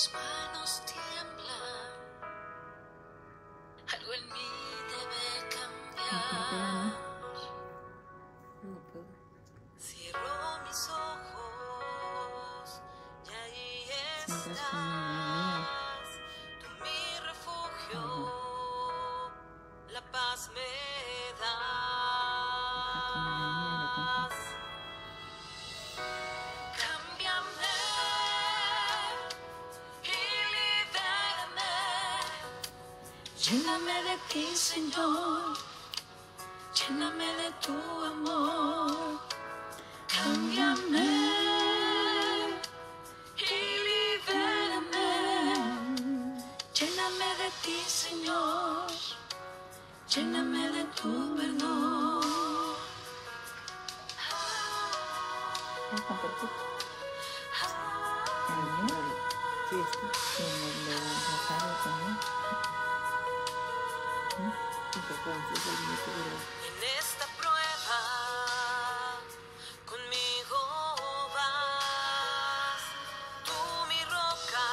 mis manos tiemblan, algo en mí debe cambiar. Lléname de ti, Señor, lléname de tu amor, cámbiame y libérame. Lléname de ti, Señor, lléname de tu perdón. En esta prueba conmigo mi roca,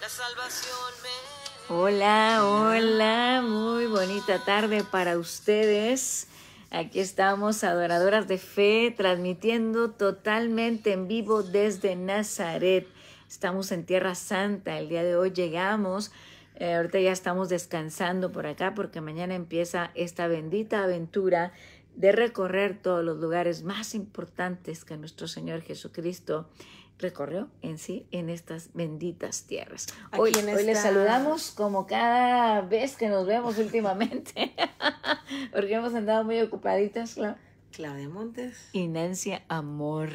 la salvación me... Hola, hola, muy bonita tarde para ustedes. Aquí estamos, adoradoras de fe, transmitiendo totalmente en vivo desde Nazaret. Estamos en Tierra Santa. El día de hoy llegamos eh, ahorita ya estamos descansando por acá porque mañana empieza esta bendita aventura de recorrer todos los lugares más importantes que nuestro Señor Jesucristo recorrió en sí en estas benditas tierras. Hoy, les saludamos como cada vez que nos vemos últimamente, porque hemos andado muy ocupaditas. Claudia Montes. Y Nancy Amor.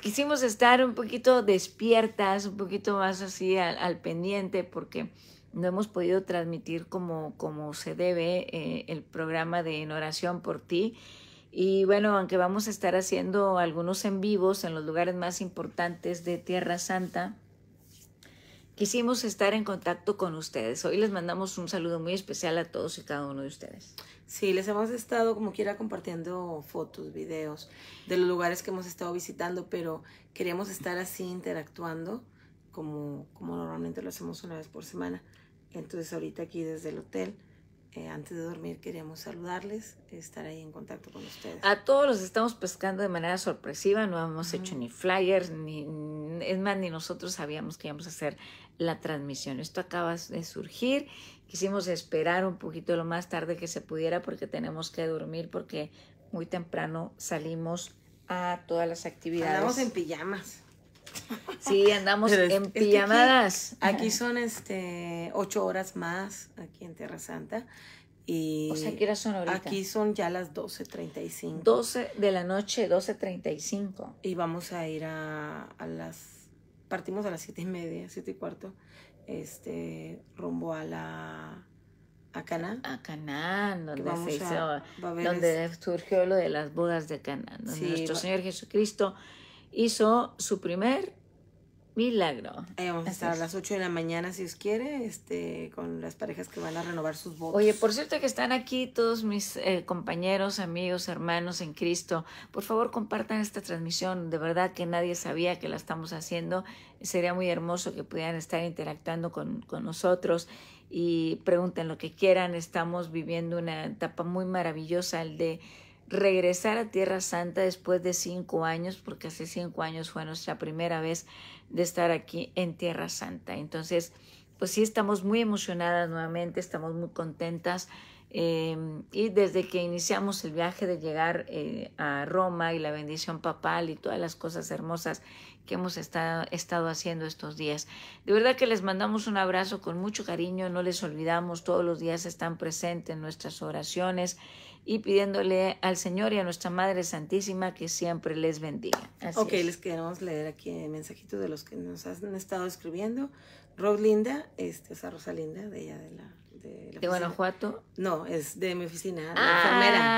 quisimos estar un poquito despiertas, un poquito más así al pendiente, porque no hemos podido transmitir como, como se debe eh, el programa de En Oración por Ti. Y bueno, aunque vamos a estar haciendo algunos en vivos en los lugares más importantes de Tierra Santa, quisimos estar en contacto con ustedes. Hoy les mandamos un saludo muy especial a todos y cada uno de ustedes. Sí, les hemos estado como quiera compartiendo fotos, videos de los lugares que hemos estado visitando, pero queríamos estar así interactuando como, como normalmente lo hacemos una vez por semana. Entonces ahorita aquí desde el hotel, eh, antes de dormir queríamos saludarles, estar ahí en contacto con ustedes. A todos los estamos pescando de manera sorpresiva, no hemos hecho ni flyers, ni, es más, ni nosotros sabíamos que íbamos a hacer la transmisión. Esto acaba de surgir, quisimos esperar un poquito lo más tarde que se pudiera porque tenemos que dormir porque muy temprano salimos a todas las actividades. Estamos en pijamas. Sí, andamos en llamadas. aquí, son este ocho horas más aquí en Tierra Santa. Y o sea, son ahorita? Aquí son ya las 12.35. 12 de la noche, 12.35. Y vamos a ir a, a las... Partimos a las siete y media, siete y cuarto, este, rumbo a la... A Cana. A Cana, donde, se hizo, donde surgió lo de las bodas de Cana nuestro Señor Jesucristo hizo su primer milagro. Eh, estar a las 8 de la mañana, si os quiere, este, con las parejas que van a renovar sus votos. Oye, por cierto que están aquí todos mis eh, compañeros, amigos, hermanos en Cristo. Por favor, compartan esta transmisión. De verdad que nadie sabía que la estamos haciendo. Sería muy hermoso que pudieran estar interactuando con, con nosotros y pregunten lo que quieran. Estamos viviendo una etapa muy maravillosa, el de regresar a Tierra Santa después de cinco años, porque hace cinco años fue nuestra primera vez de estar aquí en Tierra Santa. Entonces, pues sí, estamos muy emocionadas nuevamente, estamos muy contentas. Em, y desde que iniciamos el viaje de llegar eh, a Roma y la bendición papal y todas las cosas hermosas que hemos estado, estado, haciendo estos días. De verdad que les mandamos un abrazo con mucho cariño, no les olvidamos, todos los días están presentes en nuestras oraciones y pidiéndole al Señor y a nuestra Madre Santísima que siempre les bendiga. ok, les queremos leer aquí el mensajito de los que nos han estado escribiendo. Roslinda, este, o sea, Rosalinda, de ella de la... ¿De, ¿De Guanajuato? No, es de mi oficina, ah,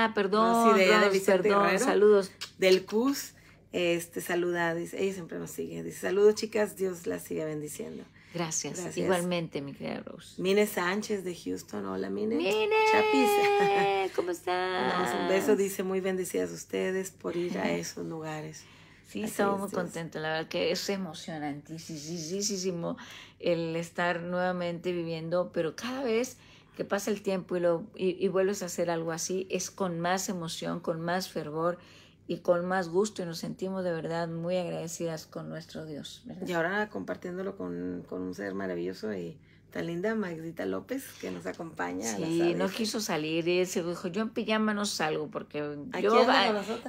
enfermera. perdón, sí, de perdón, saludos. Del CUS, este, saluda, dice, ella siempre nos sigue, dice, saludos chicas, Dios las siga bendiciendo. Gracias. Igualmente, mi querida Rose. Mine Sánchez de Houston. Hola, Mine. Mine. Chapis. ¿Cómo estás? un beso. Dice muy bendecidas ustedes por ir a esos lugares. Sí, estamos muy contentos. La verdad que es emocionantísimo el estar nuevamente viviendo, pero cada vez que pasa el tiempo y, lo, y, vuelves a hacer algo así, es con más emoción, con más fervor y con más gusto y nos sentimos de verdad muy agradecidas con nuestro Dios. Y ahora compartiéndolo con, un ser maravilloso y tan linda, Magdita López, que nos acompaña. Sí, no quiso salir y se dijo, yo en pijama no salgo porque yo,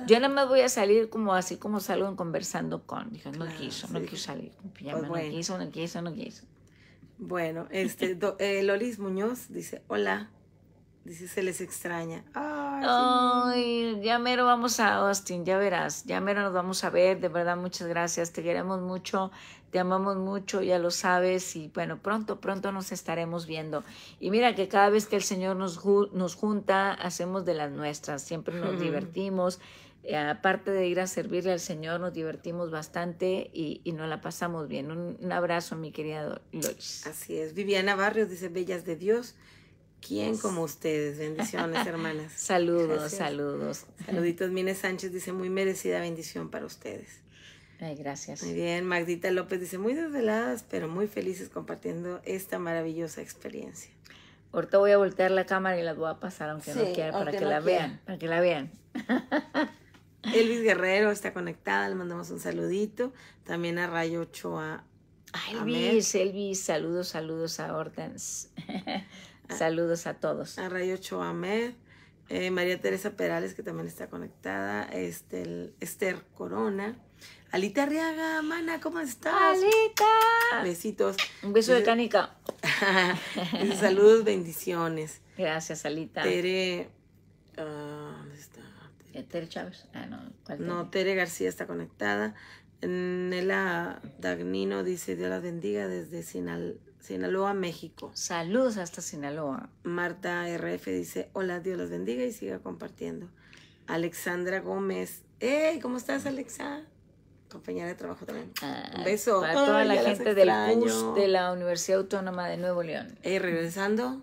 yo nada más voy a salir como así como salgo conversando con. Dijo, no quiso, no quiso salir pijama, pues no quiso, no quiso, no quiso. Bueno, este, eh, Lolis Muñoz dice, hola, Dice, se les extraña. Ay, ya mero vamos a Austin, ya verás, ya mero nos vamos a ver, de verdad muchas gracias, te queremos mucho, te amamos mucho, ya lo sabes y bueno, pronto, pronto nos estaremos viendo. Y mira que cada vez que el Señor nos, nos junta, hacemos de las nuestras, siempre nos divertimos, eh, aparte de ir a servirle al Señor, nos divertimos bastante y, y nos la pasamos bien. Un, abrazo, mi querida Lois. Así es, Viviana Barrios dice, Bellas de Dios. ¿Quién como ustedes? Bendiciones, hermanas. saludos, saludos. Saluditos. Mine Sánchez dice, muy merecida bendición para ustedes. Ay, gracias. Muy bien. Magdita López dice, muy desveladas, pero muy felices compartiendo esta maravillosa experiencia. Ahorita voy a voltear la cámara y la voy a pasar, aunque no quiera, para que la vean. Para que la vean. Elvis Guerrero está conectada, le mandamos un saludito. También a Rayo Ochoa. Elvis, Elvis, saludos, saludos a Hortens. Ah. Saludos a todos. A Rayo Choamed, eh, María Teresa Perales, que también está conectada, Esther Corona. Alita Arriaga, mana, ¿cómo estás? Alita. Besitos. Un beso de canica. Saludos, bendiciones. Gracias, Alita. Tere. Ah, eh, Tere, Chávez. Ah, no. no, Tere? Tere García está conectada. Nela Dagnino dice: Dios la bendiga desde Sinal Sinaloa, México. Saludos hasta Sinaloa. Marta RF dice, hola, Dios los bendiga y siga compartiendo. Alexandra Gómez, hey, ¿cómo estás Alexa? Compañera de trabajo también. Un ah, beso. Para toda la gente del bus de la Universidad Autónoma de Nuevo León. Hey, eh, regresando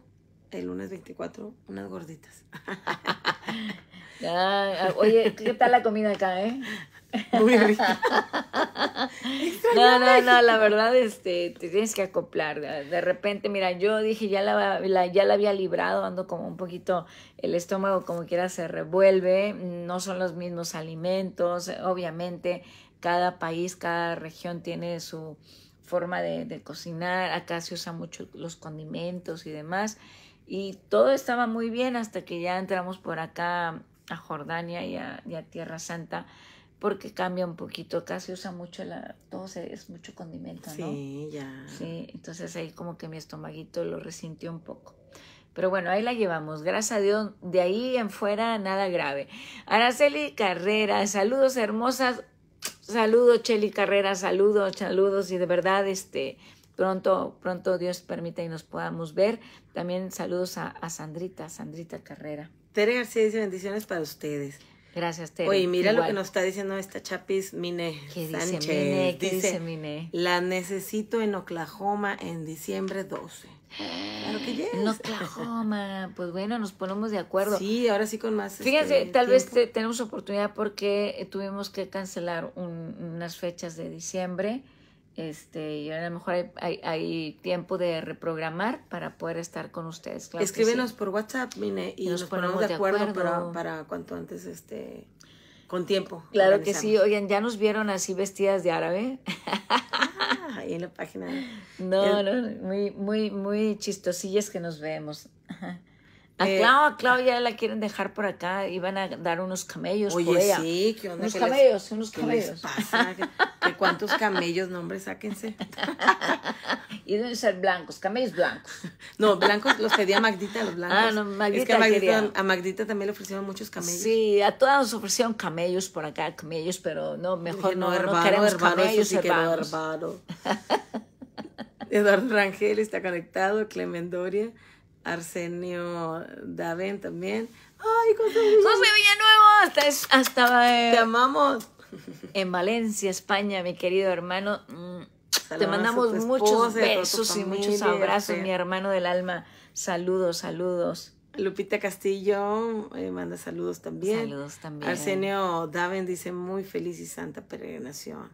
el lunes 24, unas gorditas. oye, ¿qué tal la comida acá, eh? Muy no, no, no, la verdad, este, te tienes que acoplar. De repente, mira, yo dije, ya la, ya la había librado, ando como un poquito, el estómago como quiera se revuelve, no son los mismos alimentos, obviamente, cada país, cada región tiene su forma de, cocinar, acá se usan mucho los condimentos y demás. Y todo estaba muy bien hasta que ya entramos por acá a Jordania y a Tierra Santa porque cambia un poquito. casi usa mucho, la, todo es mucho condimento, ¿no? Sí, ya. Sí, entonces ahí como que mi estomaguito lo resintió un poco. Pero bueno, ahí la llevamos. Gracias a Dios, de ahí en fuera nada grave. Araceli Carrera, saludos hermosas. Saludos, Cheli Carrera, saludos, saludos. Y de verdad, este, pronto, pronto Dios permita y nos podamos ver. También saludos a, a Sandrita, Sandrita Carrera. Tere García dice bendiciones para ustedes. Gracias, Tere. Oye, mira lo que nos está diciendo esta chapis Mine ¿Qué Dice Mine? dice, La necesito en Oklahoma en diciembre 12. que En Oklahoma. Pues bueno, nos ponemos de acuerdo. Sí, ahora sí con más. Fíjense, este, tal vez tenemos oportunidad porque tuvimos que cancelar unas fechas de diciembre este, y a lo mejor hay, tiempo de reprogramar para poder estar con ustedes. Escríbenos por WhatsApp, y, nos, ponemos, de acuerdo, Para, cuanto antes, este, con tiempo. Claro que sí, oigan, ya nos vieron así vestidas de árabe. Ah, ahí en la página. No, no, muy, muy, muy chistosillas que nos vemos. A eh, Clau, a Clau ya la quieren dejar por acá. Iban a dar unos camellos oye, sí, ¿qué onda? Unos camellos, unos ¿qué camellos. Les pasa? ¿Qué, cuántos camellos? No, sáquense. y deben ser blancos, camellos blancos. No, blancos los pedía Magdita, los blancos. Ah, no, Magdita. Es que a Magdita, también le ofrecieron muchos camellos. Sí, a todas nos ofrecieron camellos por acá, camellos, pero no, mejor no, no, queremos camellos, eso hermanos. Eduardo Rangel está conectado, Clemendoria. Arsenio Daven también. ¡Ay, José Villanueva! Hasta, Te eh, amamos. En Valencia, España, mi querido hermano. Mm, te mandamos muchos besos y muchos abrazos, mi hermano del alma. Saludos, saludos. Lupita Castillo eh, manda saludos también. Saludos también. Arsenio Daven dice muy feliz y santa peregrinación.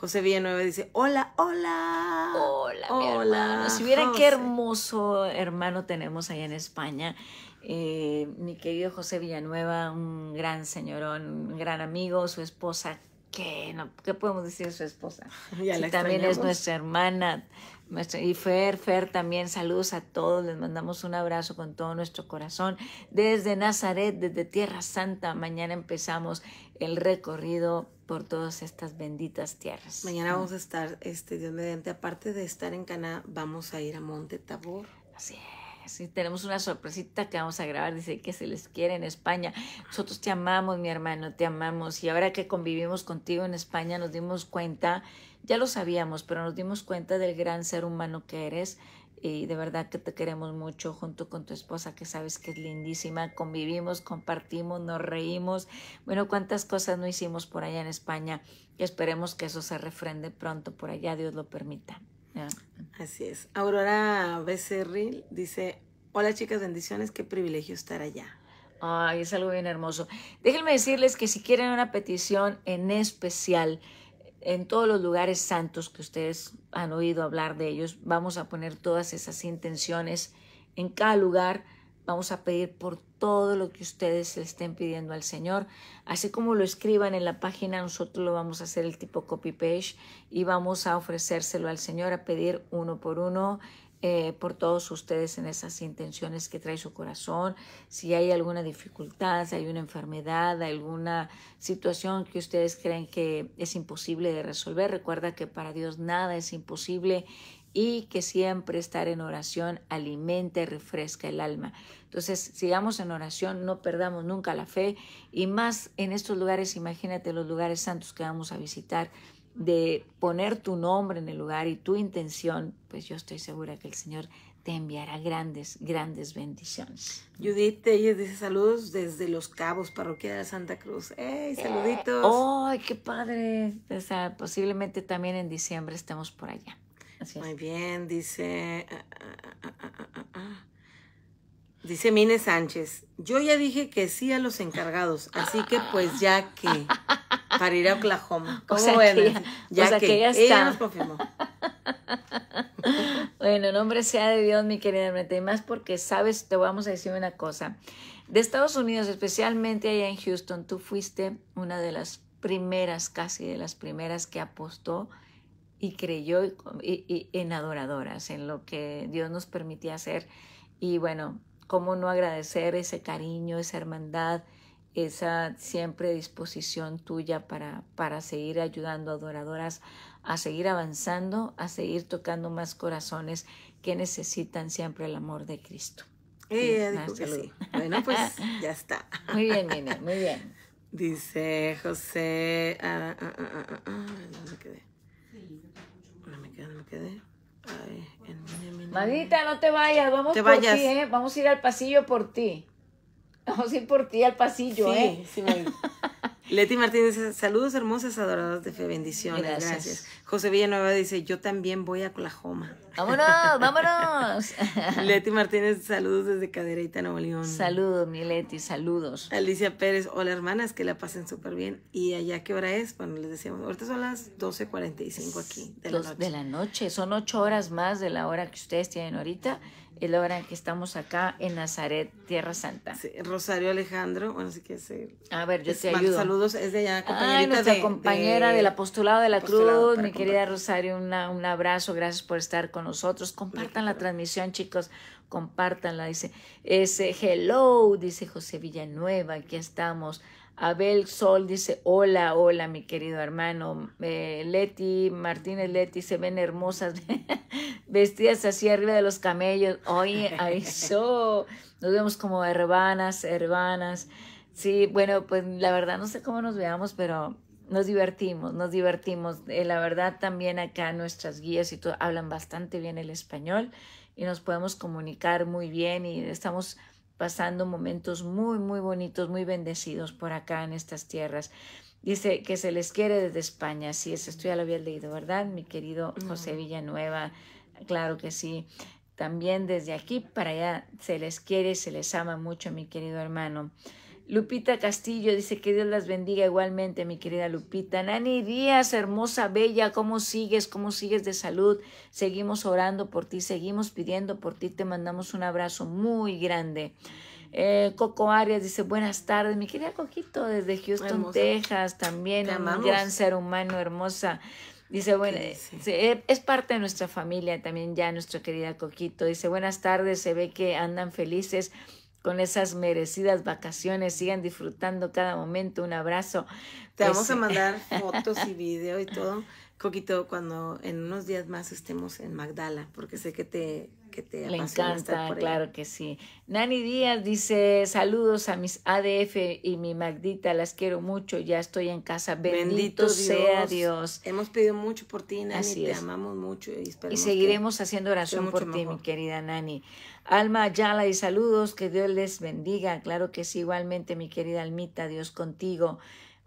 José Villanueva dice, hola, hola. Hola, hola. Mi Si vieran qué hermoso hermano tenemos allá en España. Eh, mi querido José Villanueva, un gran señorón, un gran amigo, su esposa, ¿qué, no, ¿qué podemos decir de su esposa? Ya también es nuestra hermana. y Fer, Fer también, saludos a todos, les mandamos un abrazo con todo nuestro corazón. Desde Nazaret, desde Tierra Santa, mañana empezamos el recorrido por todas estas benditas tierras. Mañana vamos a estar, este, Dios mediante, aparte de estar en Cana, vamos a ir a Monte Tabor. Así es. tenemos una sorpresita que vamos a grabar, dice que se les quiere en España. Nosotros te amamos, mi hermano, te amamos. Y ahora que convivimos contigo en España, nos dimos cuenta, ya lo sabíamos, pero nos dimos cuenta del gran ser humano que eres, y de verdad que te queremos mucho junto con tu esposa que sabes que es lindísima, convivimos, compartimos, nos reímos, bueno, cuántas cosas no hicimos por allá en España y esperemos que eso se refrende pronto por allá, Dios lo permita. Así es. Aurora Becerril dice, hola chicas, bendiciones, qué privilegio estar allá. Ay, es algo bien hermoso. Déjenme decirles que si quieren una petición en especial, en todos los lugares santos que ustedes han oído hablar de ellos. Vamos a poner todas esas intenciones en cada lugar. Vamos a pedir por todo lo que ustedes le estén pidiendo al Señor. Así como lo escriban en la página, nosotros lo vamos a hacer el tipo copy-page y vamos a ofrecérselo al Señor, a pedir uno por uno eh, por todos ustedes en esas intenciones que trae su corazón. Si hay alguna dificultad, si hay una enfermedad, alguna situación que ustedes creen que es imposible de resolver, recuerda que para Dios nada es imposible y que siempre estar en oración alimenta y refresca el alma. Entonces, sigamos en oración, no perdamos nunca la fe y más en estos lugares, imagínate los lugares santos que vamos a visitar, de poner tu nombre en el lugar y tu intención, pues yo estoy segura que el Señor te enviará grandes, grandes bendiciones. Judith ella dice saludos desde Los Cabos, parroquia de la Santa Cruz. ¡Ey, eh, saluditos! ¡Ay, qué padre! O sea, posiblemente también en diciembre estemos por allá. Así Muy bien, dice... Ah, ah, ah, Dice Mine Sánchez, yo ya dije que sí a los encargados, así que pues ya que, para ir a Oklahoma. o sea ya, que, está. bueno, nombre sea de Dios, mi querida hermana. y más porque sabes, te vamos a decir una cosa. De Estados Unidos, especialmente allá en Houston, tú fuiste una de las primeras, casi de las primeras que apostó y creyó y en adoradoras, en lo que Dios nos permitía hacer. Y bueno, cómo no agradecer ese cariño, esa hermandad, esa siempre disposición tuya para, para seguir ayudando a adoradoras a seguir avanzando, a seguir tocando más corazones que necesitan siempre el amor de Cristo. Eh, dijo que sí. Bueno, pues ya está. Muy bien, Mine, muy bien. Dice José. Ah ah ah, ah, ah, ah, no me quedé. No me quedé, no me quedé. Madita, no te vayas, vamos por ti, eh. Vamos a ir al pasillo por ti. Vamos a ir por ti al pasillo, ¿eh? Leti Martínez saludos hermosas adoradas de fe, bendiciones, gracias. José Villanueva dice, yo también voy a Oklahoma. Vámonos, vámonos. Leti Martínez, saludos desde Cadereyta, Nuevo León. Saludos, mi Leti, saludos. Alicia Pérez, hola hermanas, que la pasen súper bien. ¿Y allá qué hora es? Bueno, les decíamos, ahorita son las 12.45 aquí de la noche. De la noche, son ocho horas más de la hora que ustedes tienen ahorita y logran que estamos acá en Nazaret, Tierra Santa. Rosario Alejandro, bueno, así que sí. A ver, yo te ayudo. Saludos, es de allá, compañerita. nuestra compañera del apostolado de la Cruz, mi querida Rosario, una, un abrazo, gracias por estar con nosotros. Compartan la transmisión, chicos, compartanla, dice. Ese hello, dice José Villanueva, aquí estamos. Abel Sol dice, hola, hola, mi querido hermano. Eh, Leti Martínez Leti, se ven hermosas vestidas así arriba de los camellos. Oye, so, Nos vemos como hermanas, hermanas. Sí, bueno, pues la verdad no sé cómo nos veamos, pero nos divertimos, nos divertimos. Eh, la verdad también acá nuestras guías y todo hablan bastante bien el español y nos podemos comunicar muy bien y estamos pasando momentos muy, muy bonitos, muy bendecidos por acá en estas tierras. Dice que se les quiere desde España, sí, eso estoy ya lo había leído, ¿verdad? Mi querido José Villanueva, claro que sí. También desde aquí para allá se les quiere y se les ama mucho, mi querido hermano. Lupita Castillo dice que Dios las bendiga igualmente, mi querida Lupita. Nani Díaz, hermosa, bella, ¿cómo sigues? ¿Cómo sigues de salud? Seguimos orando por ti, seguimos pidiendo por ti, te mandamos un abrazo muy grande. Eh, Coco Arias dice, buenas tardes, mi querida Coquito, desde Houston, Texas, también un gran ser humano, hermosa. Dice, bueno, eh, es parte de nuestra familia también ya, nuestra querida Coquito. Dice, buenas tardes, se ve que andan felices con esas merecidas vacaciones. Sigan disfrutando cada momento. Un abrazo. Te pues vamos a mandar fotos y video y todo Coquito, cuando en unos días más estemos en Magdala, porque sé que te, que te Le encanta, claro que sí. Nani Díaz dice, saludos a mis ADF y mi Magdita, las quiero mucho, ya estoy en casa. Bendito, sea Dios. Hemos pedido mucho por ti, Nani, te amamos mucho. Y, seguiremos haciendo oración por ti, mi querida Nani. Alma Ayala y saludos, que Dios les bendiga. Claro que sí, igualmente, mi querida Almita, Dios contigo.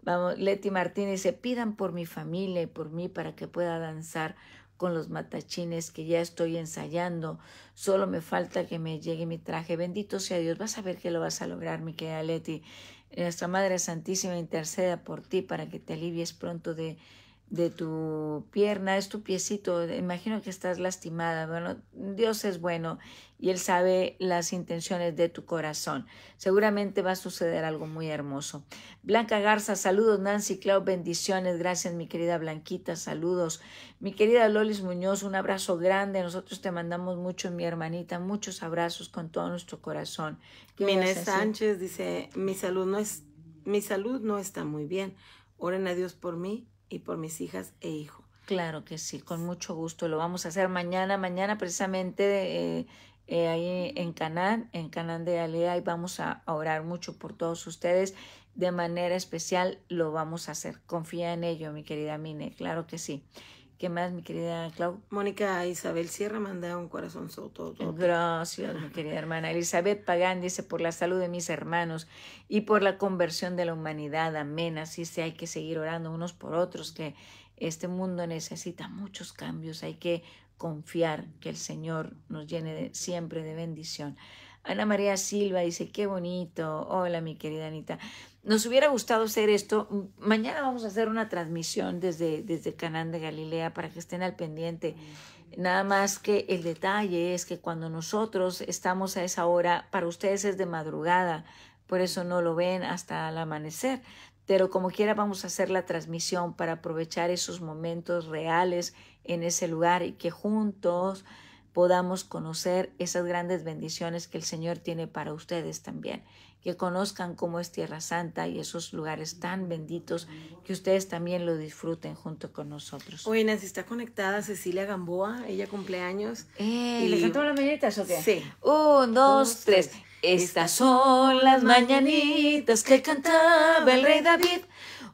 Vamos, Leti Martínez se pidan por mi familia y por mí para que pueda danzar con los matachines que ya estoy ensayando. Solo me falta que me llegue mi traje. Bendito sea Dios. Vas a ver que lo vas a lograr, mi querida Leti. Nuestra Madre Santísima interceda por ti para que te alivies pronto de de tu pierna, es tu piecito, imagino que estás lastimada, bueno, Dios es bueno y Él sabe las intenciones de tu corazón. Seguramente va a suceder algo muy hermoso. Blanca Garza, saludos, Nancy, Clau, bendiciones, gracias mi querida Blanquita, saludos. Mi querida Lolis Muñoz, un abrazo grande, nosotros te mandamos mucho, mi hermanita, muchos abrazos con todo nuestro corazón. Mina Sánchez dice, mi salud no es, mi salud no está muy bien, oren a Dios por mí y por mis hijas e hijo. Claro que sí, con mucho gusto. Lo vamos a hacer mañana, mañana precisamente eh, eh, ahí en Canán en Canán de Alea, y vamos a orar mucho por todos ustedes. De manera especial lo vamos a hacer. Confía en ello, mi querida Mine, claro que sí. ¿Qué más, mi querida Clau? Mónica Isabel Sierra manda un corazón soto. Gracias, mi querida hermana. Elizabeth Pagán dice, por la salud de mis hermanos y por la conversión de la humanidad. Amén. Así se hay que seguir orando unos por otros, que este mundo necesita muchos cambios. Hay que confiar que el Señor nos llene siempre de bendición. Ana María Silva dice, qué bonito. Hola, mi querida Anita. Nos hubiera gustado hacer esto. Mañana vamos a hacer una transmisión desde, desde Canán de Galilea para que estén al pendiente. Nada más que el detalle es que cuando nosotros estamos a esa hora, para ustedes es de madrugada, por eso no lo ven hasta el amanecer. Pero como quiera vamos a hacer la transmisión para aprovechar esos momentos reales en ese lugar y que juntos podamos conocer esas grandes bendiciones que el Señor tiene para ustedes también, que conozcan cómo es Tierra Santa y esos lugares tan benditos, que ustedes también lo disfruten junto con nosotros. Oye, Nancy, está conectada Cecilia Gamboa, ella cumpleaños. ¿Y le cantó las mañanitas o Sí. Un, dos, tres. Estas son las mañanitas que cantaba el rey David.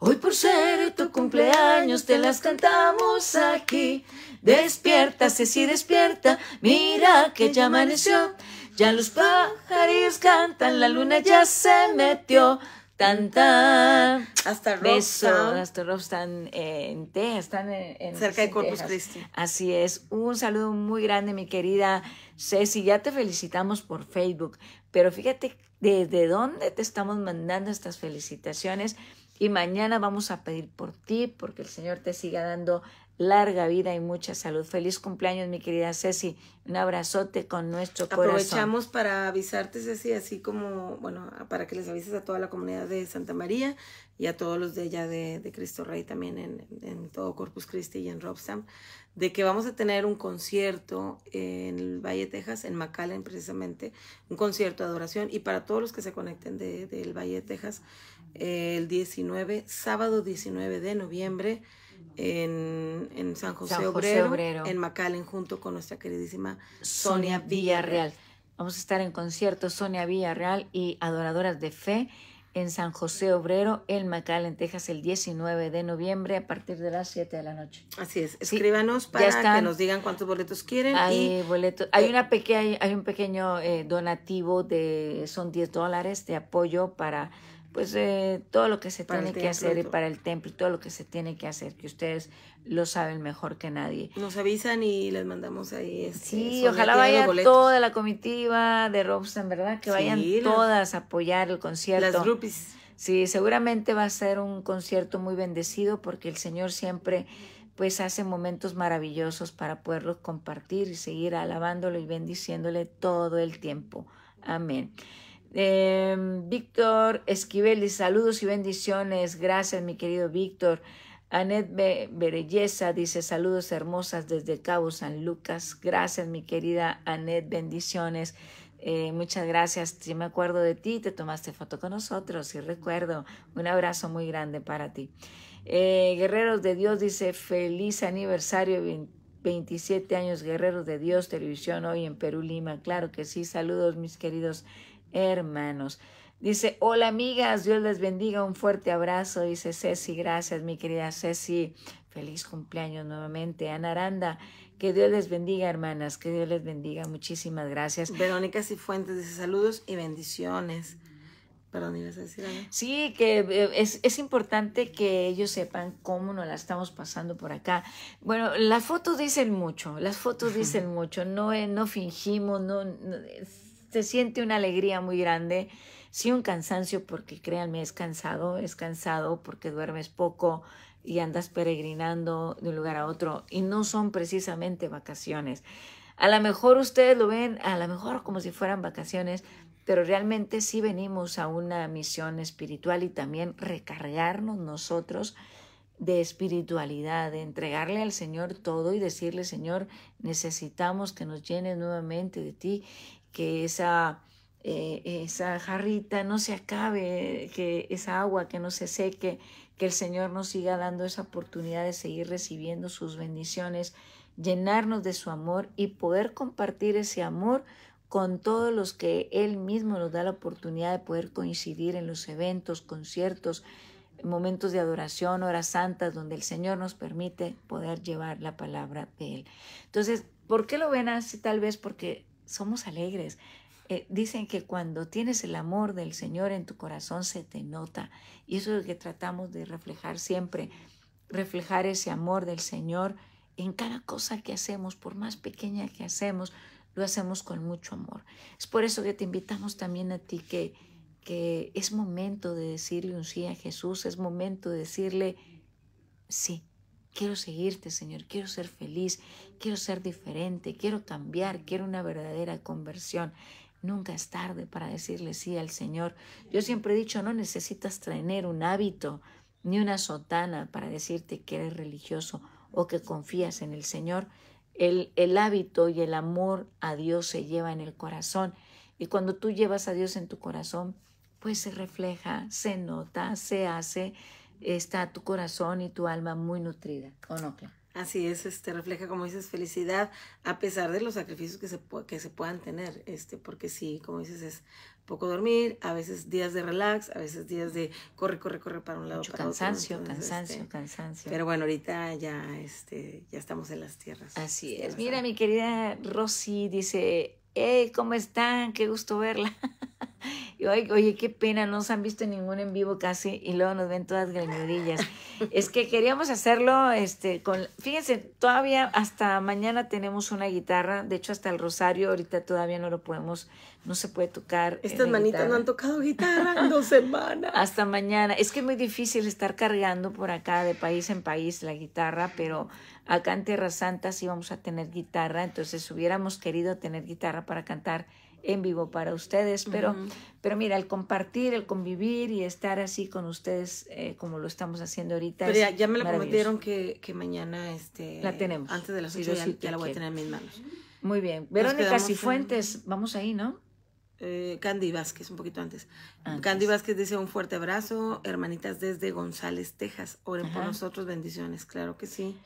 Hoy por ser tu cumpleaños te las cantamos aquí. Despierta, Ceci, despierta, mira que ya amaneció. Ya los pájaros cantan, la luna ya se metió. Tan, tan. Hasta el Hasta Robstown están en Teja, están en, Cerca de Corpus Christi. Así es. Un saludo muy grande, mi querida Ceci. Ya te felicitamos por Facebook, pero fíjate desde dónde te estamos mandando estas felicitaciones y mañana vamos a pedir por ti, porque el Señor te siga dando larga vida y mucha salud. Feliz cumpleaños, mi querida Ceci. Un abrazote con nuestro corazón. Aprovechamos para avisarte, Ceci, así como, bueno, para que les avises a toda la comunidad de Santa María y a todos los de ella, de, Cristo Rey también en, en, todo Corpus Christi y en Robstam, de que vamos a tener un concierto en el Valle de Texas, en McAllen precisamente, un concierto de adoración y para todos los que se conecten del Valle de Texas el 19, sábado 19 de noviembre en, en San, José, Obrero, en McAllen, junto con nuestra queridísima Sonia Villarreal. Vamos a estar en concierto Sonia Villarreal y Adoradoras de Fe en San José Obrero, en McAllen, Texas, el 19 de noviembre a partir de las 7 de la noche. Así es. Escríbanos para que nos digan cuántos boletos quieren. Hay boletos. Hay, una pequeña, hay un pequeño eh, donativo de, son 10 dólares de apoyo para pues eh, todo lo que se tiene que hacer para el templo, y todo lo que se tiene que hacer, que ustedes lo saben mejor que nadie. Nos avisan y les mandamos ahí. Este, sí, ojalá vaya toda la comitiva de Robson, ¿verdad? Que vayan todas a apoyar el concierto. Las groupies. Sí, seguramente va a ser un concierto muy bendecido porque el Señor siempre pues hace momentos maravillosos para poderlos compartir y seguir alabándolo y bendiciéndole todo el tiempo. Amén. Em, Víctor Esquivel, saludos y bendiciones. Gracias, mi querido Víctor. Anet Berelleza dice saludos hermosas desde Cabo San Lucas. Gracias, mi querida Anet, bendiciones. Eh, muchas gracias, si me acuerdo de ti, te tomaste foto con nosotros y recuerdo. Un abrazo muy grande para ti. Eh, Guerreros de Dios dice feliz aniversario 27 años Guerreros de Dios Televisión hoy en Perú, Lima. Claro que sí, saludos mis queridos hermanos. Dice, hola amigas, Dios les bendiga, un fuerte abrazo, dice Ceci, gracias mi querida Ceci, feliz cumpleaños nuevamente, Ana Aranda, que Dios les bendiga hermanas, que Dios les bendiga, muchísimas gracias. Verónica Cifuentes dice saludos y bendiciones. Perdón, ibas a decir algo. Sí, que eh, es, es, importante que ellos sepan cómo nos la estamos pasando por acá. Bueno, las fotos dicen mucho, las fotos dicen mucho, no, eh, no fingimos, no, no se siente una alegría muy grande, sí un cansancio porque créanme, es cansado, es cansado porque duermes poco y andas peregrinando de un lugar a otro y no son precisamente vacaciones. A lo mejor ustedes lo ven, a lo mejor como si fueran vacaciones, pero realmente sí venimos a una misión espiritual y también recargarnos nosotros de espiritualidad, de entregarle al Señor todo y decirle, Señor, necesitamos que nos llenes nuevamente de ti que esa, eh, esa jarrita no se acabe, que esa agua que no se seque, que el Señor nos siga dando esa oportunidad de seguir recibiendo sus bendiciones, llenarnos de su amor y poder compartir ese amor con todos los que Él mismo nos da la oportunidad de poder coincidir en los eventos, conciertos, momentos de adoración, horas santas, donde el Señor nos permite poder llevar la palabra de Él. Entonces, ¿por qué lo ven así? Tal vez porque somos alegres. Eh, dicen que cuando tienes el amor del Señor en tu corazón se te nota. Y eso es lo que tratamos de reflejar siempre, reflejar ese amor del Señor en cada cosa que hacemos, por más pequeña que hacemos, lo hacemos con mucho amor. Es por eso que te invitamos también a ti que, que es momento de decirle un sí a Jesús, es momento de decirle sí. Quiero seguirte, Señor, quiero ser feliz, quiero ser diferente, quiero cambiar, quiero una verdadera conversión. Nunca es tarde para decirle sí al Señor. Yo siempre he dicho, no necesitas tener un hábito ni una sotana para decirte que eres religioso o que confías en el Señor. El, el hábito y el amor a Dios se lleva en el corazón. Y cuando tú llevas a Dios en tu corazón, pues se refleja, se nota, se hace está tu corazón y tu alma muy nutrida, ¿o no, Así es, este refleja como dices felicidad a pesar de los sacrificios que se que se puedan tener, este porque sí, como dices es poco dormir, a veces días de relax, a veces días de corre corre corre para un lado para cansancio, otro. Entonces, cansancio, este, cansancio. Pero bueno, ahorita ya este ya estamos en las tierras. Así este, es. Mira, mi querida Rosy dice, "Hey, ¿cómo están? Qué gusto verla." oye, qué pena, no se han visto ningún en vivo casi y luego nos ven todas greñudillas. es que queríamos hacerlo, este, con, fíjense, todavía hasta mañana tenemos una guitarra, de hecho hasta el rosario ahorita todavía no lo podemos, no se puede tocar. Estas manitas no han tocado guitarra en dos semanas. hasta mañana. Es que es muy difícil estar cargando por acá de país en país la guitarra, pero acá en Tierra Santa sí vamos a tener guitarra, entonces hubiéramos querido tener guitarra para cantar en vivo para ustedes, pero, pero mira, el compartir, el convivir y estar así con ustedes eh, como lo estamos haciendo ahorita. Pero ya, me lo prometieron que, mañana este, la tenemos. Antes de las ya, la voy a tener en mis manos. Muy bien. Verónica Cifuentes, vamos ahí, ¿no? Eh, Candy Vázquez, un poquito antes. Candy Vázquez dice un fuerte abrazo, hermanitas desde González, Texas. Oren por nosotros, bendiciones, claro que sí.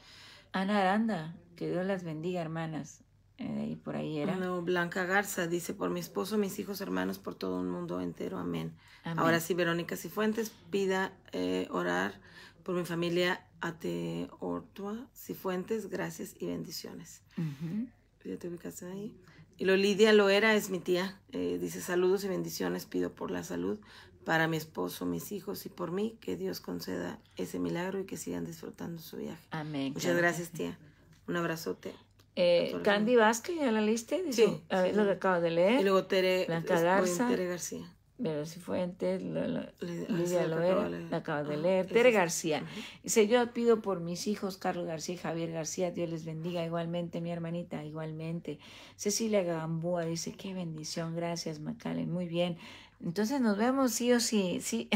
Ana Aranda, que Dios las bendiga, hermanas. Eh, y por ahí era. No, Blanca Garza dice, por mi esposo, mis hijos, hermanos, por todo un mundo entero, amén. Ahora sí, Verónica Cifuentes, pida eh, orar por mi familia Ate Ortua Cifuentes, gracias y bendiciones. Ya te ubicaste ahí. Y lo Lidia Loera es mi tía, eh, dice, saludos y bendiciones, pido por la salud para mi esposo, mis hijos y por mí, que Dios conceda ese milagro y que sigan disfrutando su viaje. Amén. Muchas gracias, tía. Un abrazote. Eh, Candy Vázquez, ¿ya la leíste? Dice, sí, a ver, lo que acabo de leer. Y luego Tere, Blanca Garza. Tere García. Pero si lo, lo, ah, Lidia Loera, la de leer. Ah, Tere García. Dice, yo pido por mis hijos, Carlos García y Javier García, Dios les bendiga. Igualmente, mi hermanita, igualmente. Cecilia Gambúa dice, qué bendición, gracias, Macalen. Muy bien. Entonces nos vemos sí o sí, sí.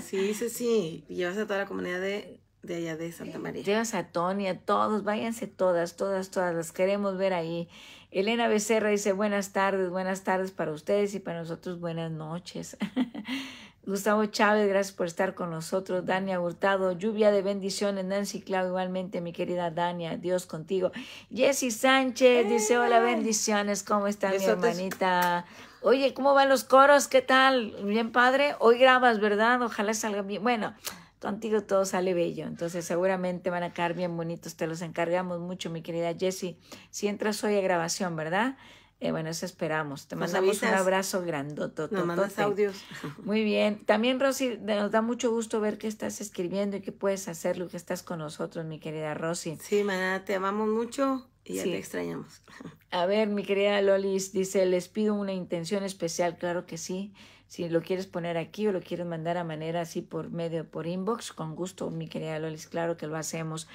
Sí, sí, sí. Llevas a toda la comunidad de de allá de Santa María. Llevas a Tony, a todos, váyanse todas, todas, todas, las queremos ver ahí. Elena Becerra dice buenas tardes, buenas tardes para ustedes y para nosotros buenas noches. Gustavo Chávez, gracias por estar con nosotros. Dania Hurtado, lluvia de bendiciones. Nancy Clau, igualmente, mi querida Dania, Dios contigo. Jessy Sánchez dice: Hola, bendiciones, ¿cómo está mi hermanita? Oye, ¿cómo van los coros? ¿Qué tal? Bien, padre. Hoy grabas, ¿verdad? Ojalá salga bien. Bueno, contigo todo sale bello. Entonces seguramente van a quedar bien bonitos. Te los encargamos mucho, mi querida Jessie. Si entras hoy a grabación, ¿verdad? Eh, bueno, eso esperamos. Te mandamos un abrazo grandoto. Nos mandas audios. Muy bien. También, Rosy, nos da mucho gusto ver que estás escribiendo y que puedes hacerlo, que estás con nosotros, mi querida Rosy. Sí, maná, te amamos mucho y ya te extrañamos. A ver, mi querida Lolis dice, les pido una intención especial, claro que sí. Si lo quieres poner aquí o lo quieres mandar a manera así por medio, por inbox, con gusto, mi querida Lolis, claro que lo hacemos.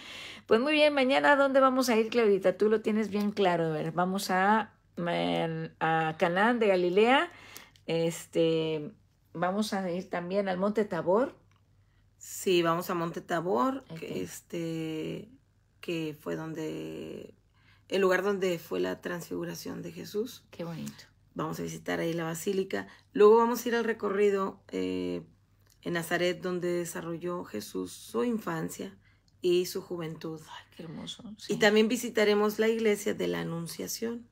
Pues muy bien, mañana, dónde vamos a ir, Claudita? Tú lo tienes bien claro, ver, vamos a, a Canaán de Galilea, este, vamos a ir también al Monte Tabor. Sí, vamos a Monte Tabor, que este, que fue donde el lugar donde fue la transfiguración de Jesús. Qué bonito. Vamos a visitar ahí la basílica. Luego vamos a ir al recorrido eh, en Nazaret, donde desarrolló Jesús su infancia y su juventud. Ay, qué hermoso. Y también visitaremos la iglesia de la Anunciación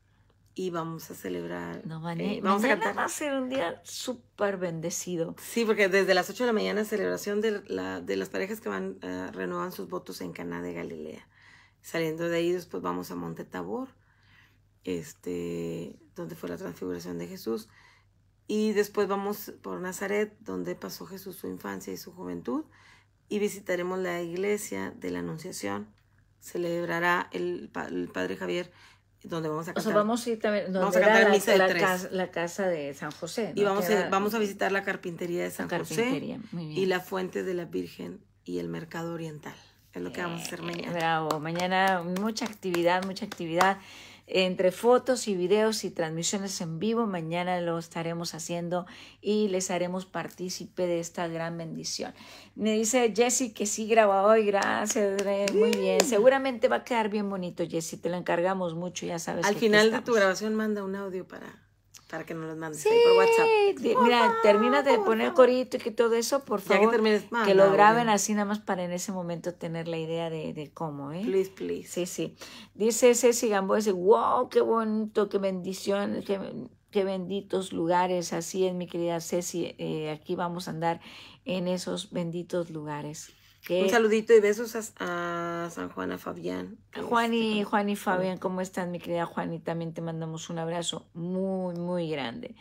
y vamos a celebrar. No, eh, vamos mañana a va a ser un día súper bendecido. Sí, porque desde las 8 de la mañana celebración de, la, de las parejas que van eh, renovan sus votos en Caná de Galilea. Saliendo de ahí después vamos a Monte Tabor. Este, donde fue la transfiguración de Jesús. Y después vamos por Nazaret, donde pasó Jesús su infancia y su juventud. Y visitaremos la iglesia de la Anunciación. Celebrará el, Padre Javier, donde vamos a cantar. vamos a vamos a la, Casa, la, casa de San José. Y vamos, a, vamos a visitar la carpintería de San José y la fuente de la Virgen y el mercado oriental. Es lo que vamos a hacer eh, mañana. Bravo, mañana mucha actividad, mucha actividad entre fotos y videos y transmisiones en vivo. Mañana lo estaremos haciendo y les haremos partícipe de esta gran bendición. Me dice Jessy que sí graba hoy. Gracias, muy bien. Seguramente va a quedar bien bonito, Jessy. Te lo encargamos mucho, ya sabes. Al final de tu grabación manda un audio para para que nos los mandes por WhatsApp. mira, termina de poner corito y que todo eso, por favor, que, lo graben así nada más para en ese momento tener la idea de, cómo, ¿eh? Please, please. Sí, sí. Dice Ceci Gamboa, dice, wow, qué bonito, qué bendición, qué, benditos lugares. Así es, mi querida Ceci, eh, aquí vamos a andar en esos benditos lugares. Un saludito y besos a, San Juana Fabián. Este, Juan y, Fabián, ¿cómo están, mi querida Juan? Y también te mandamos un abrazo muy, muy grande.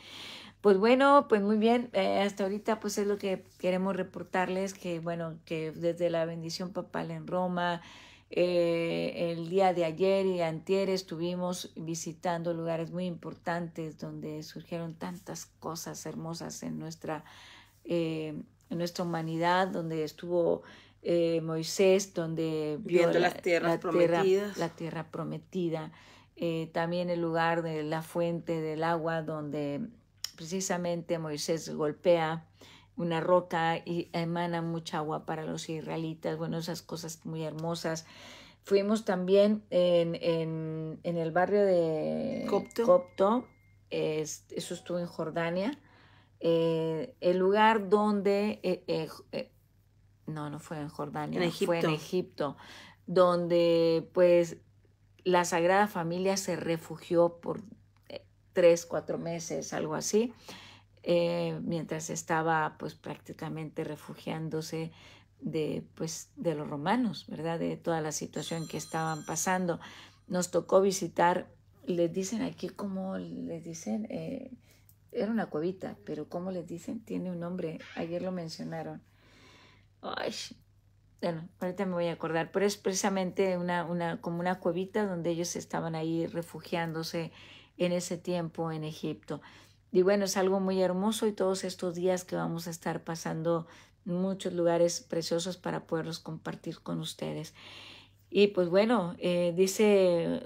Pues bueno, pues muy bien, eh, hasta ahorita pues es lo que queremos reportarles, que bueno, que desde la bendición papal en Roma, eh, el día de ayer y antier estuvimos visitando lugares muy importantes donde surgieron tantas cosas hermosas en nuestra, eh, en nuestra humanidad, donde estuvo eh, Moisés, donde vio la, las tierras prometidas. Tierra, prometida, eh, también el lugar de la fuente del agua, donde precisamente Moisés golpea una roca y emana mucha agua para los israelitas, bueno, esas cosas muy hermosas. Fuimos también en, el barrio de Copto, este, eso estuvo en Jordania, eh, el lugar donde no, no fue en Jordania, fue en Egipto, donde pues la Sagrada Familia se refugió por eh, tres, cuatro meses, algo así, eh, mientras estaba pues prácticamente refugiándose de, pues, de los romanos, ¿verdad? De toda la situación que estaban pasando. Nos tocó visitar, les dicen aquí como les dicen, eh, era una cuevita, pero como les dicen? Tiene un nombre, ayer lo mencionaron. Ay, bueno, ahorita me voy a acordar, pero es precisamente una, una, como una cuevita donde ellos estaban ahí refugiándose en ese tiempo en Egipto. Y bueno, es algo muy hermoso y todos estos días que vamos a estar pasando muchos lugares preciosos para poderlos compartir con ustedes. Y pues bueno, eh, dice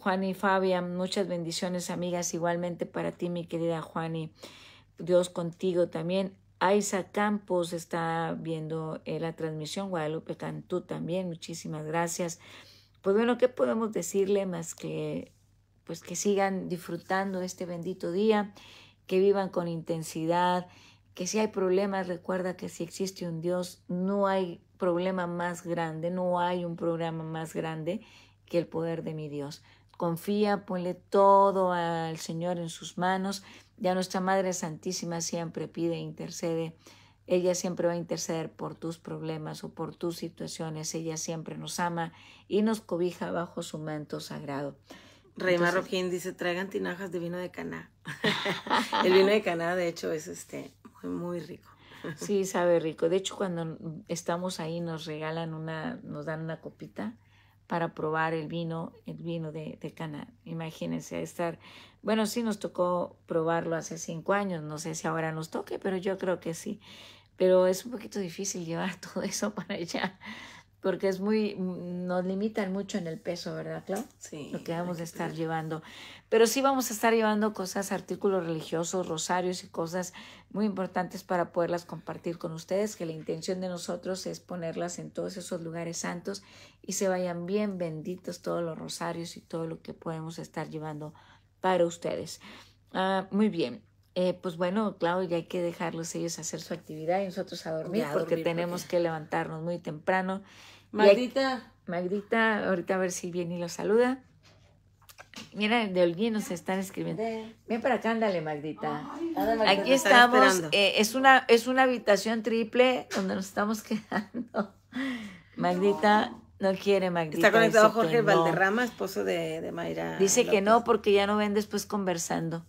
Juan y Fabián, muchas bendiciones amigas igualmente para ti, mi querida Juan y Dios contigo también. Aiza Campos está viendo eh, la transmisión, Guadalupe Cantú también, muchísimas gracias. Pues bueno, ¿qué podemos decirle más que pues que sigan disfrutando este bendito día, que vivan con intensidad, que si hay problemas, recuerda que si existe un Dios, no hay problema más grande, no hay un programa más grande que el poder de mi Dios confía, ponle todo al Señor en sus manos. Ya nuestra Madre Santísima siempre pide, e intercede. Ella siempre va a interceder por tus problemas o por tus situaciones. Ella siempre nos ama y nos cobija bajo su manto sagrado. Rey Marroquín dice, traigan tinajas de vino de Caná. El vino de Caná, de hecho, es este muy, muy rico. Sí, sabe rico. De hecho, cuando estamos ahí nos regalan una, nos dan una copita para probar el vino, el vino de, de Cana. Imagínense estar, bueno, sí nos tocó probarlo hace cinco años, no sé si ahora nos toque, pero yo creo que sí. Pero es un poquito difícil llevar todo eso para allá porque es muy, mm, nos limitan mucho en el peso, ¿verdad, Clau? Sí. Lo que vamos a estar llevando. Pero sí vamos a estar llevando cosas, artículos religiosos, rosarios y cosas muy importantes para poderlas compartir con ustedes, que la intención de nosotros es ponerlas en todos esos lugares santos y se vayan bien benditos todos los rosarios y todo lo que podemos estar llevando para ustedes. Ah, muy bien. Eh, pues bueno, claro, ya hay que dejarlos ellos hacer su actividad y nosotros a dormir, porque tenemos que levantarnos muy temprano. Magdita. Magdita, ahorita a ver si viene y lo saluda. Mira, de Olguín nos están escribiendo. Ven para acá, ándale, Magdita. Aquí estamos. Eh, es, una, es una habitación triple donde nos estamos quedando. Magdita no, quiere, Magdita. Está conectado Jorge Valderrama, esposo de, de Mayra. Dice que no porque ya no ven después conversando.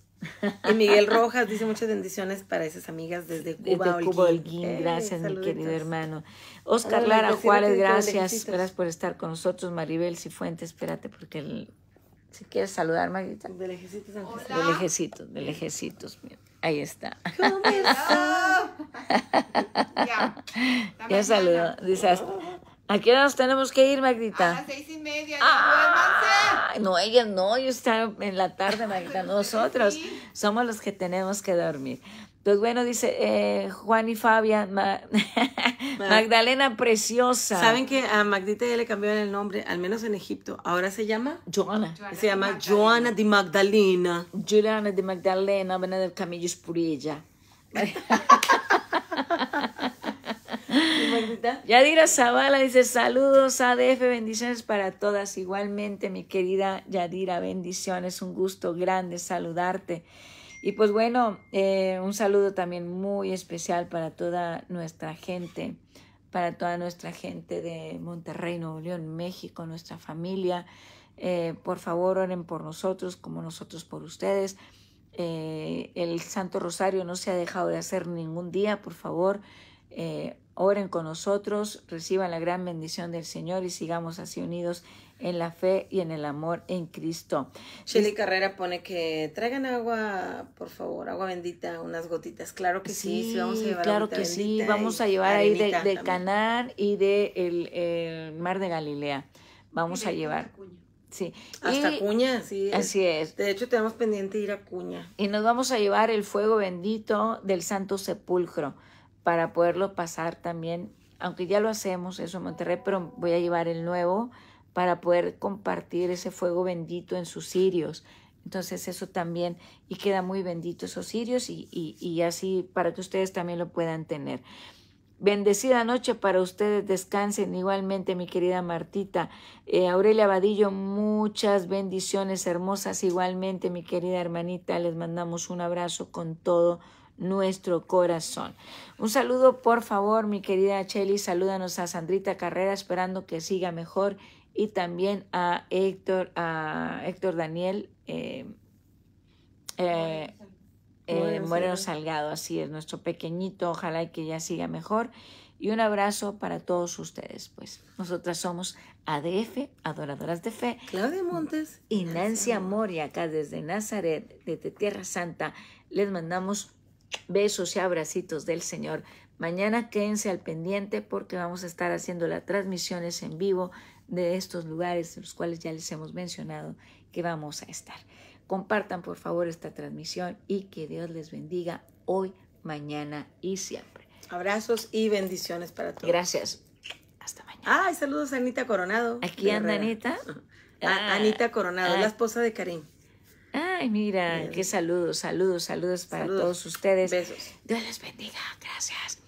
Y Miguel Rojas dice muchas bendiciones para esas amigas desde Cuba. Eh, gracias mi querido hermano. Oscar Lara Juárez, gracias, gracias por estar con nosotros. Maribel Cifuentes, espérate porque si quieres saludar, Marita. Del Ejecitos. Del del Ahí está. ¿Cómo ya, saludó. Dice, ¿A qué hora nos tenemos que ir, Magdita? A las seis y media. No, ella no, yo estaba en la tarde, Magdita. Nosotros somos los que tenemos que dormir. Pues bueno, dice eh, Juan y Fabián. Magdalena Preciosa. ¿Saben que a Magdita ya le cambiaron el nombre, al menos en Egipto? Ahora se llama Joana. se llama Joana de Magdalena. Joana de Magdalena, Benedetta del camillo espurilla Yadira Zavala dice saludos ADF, bendiciones para todas. Igualmente, mi querida Yadira, bendiciones, un gusto grande saludarte. Y pues bueno, eh, un saludo también muy especial para toda nuestra gente, para toda nuestra gente de Monterrey, Nuevo León, México, nuestra familia. Eh, por favor, oren por nosotros como nosotros por ustedes. Eh, el Santo Rosario no se ha dejado de hacer ningún día, por favor. Eh, oren con nosotros, reciban la gran bendición del Señor y sigamos así unidos en la fe y en el amor en Cristo. Shelly Carrera pone que traigan agua, por favor, agua bendita, unas gotitas. Claro que sí, vamos a llevar Claro que sí, vamos a llevar ahí de, Canar y de el, mar de Galilea. Vamos a llevar. Sí. Hasta Cuña, sí. Así es. De hecho, tenemos pendiente ir a Cuña. Y nos vamos a llevar el fuego bendito del Santo Sepulcro para poderlo pasar también, aunque ya lo hacemos eso en Monterrey, pero voy a llevar el nuevo para poder compartir ese fuego bendito en sus cirios. Entonces eso también, y queda muy bendito esos cirios y, y, así para que ustedes también lo puedan tener. Bendecida noche para ustedes, descansen igualmente mi querida Martita. Eh, Aurelia Vadillo, muchas bendiciones hermosas igualmente mi querida hermanita. Les mandamos un abrazo con todo nuestro corazón. Un saludo, por favor, mi querida Chelly Salúdanos a Sandrita Carrera, esperando que siga mejor. Y también a Héctor, a Héctor Daniel. Eh, eh, eh, Moreno Salgado, así es, nuestro pequeñito, ojalá que ya siga mejor. Y un abrazo para todos ustedes, pues. Nosotras somos ADF, Adoradoras de Fe. Claudia Montes. Y Nancy moria acá desde Nazaret, desde Tierra Santa, les mandamos Besos y abracitos del Señor. Mañana quédense al pendiente porque vamos a estar haciendo las transmisiones en vivo de estos lugares, en los cuales ya les hemos mencionado que vamos a estar. Compartan por favor esta transmisión y que Dios les bendiga hoy, mañana y siempre. Abrazos y bendiciones para todos. Gracias. Hasta mañana. Ay, saludos a Anita Coronado. Aquí anda Anita. Ah, Anita Coronado, la ah. esposa de Karim. Ay, mira, qué saludos, saludos, saludos para todos ustedes. Besos. Dios les bendiga. Gracias.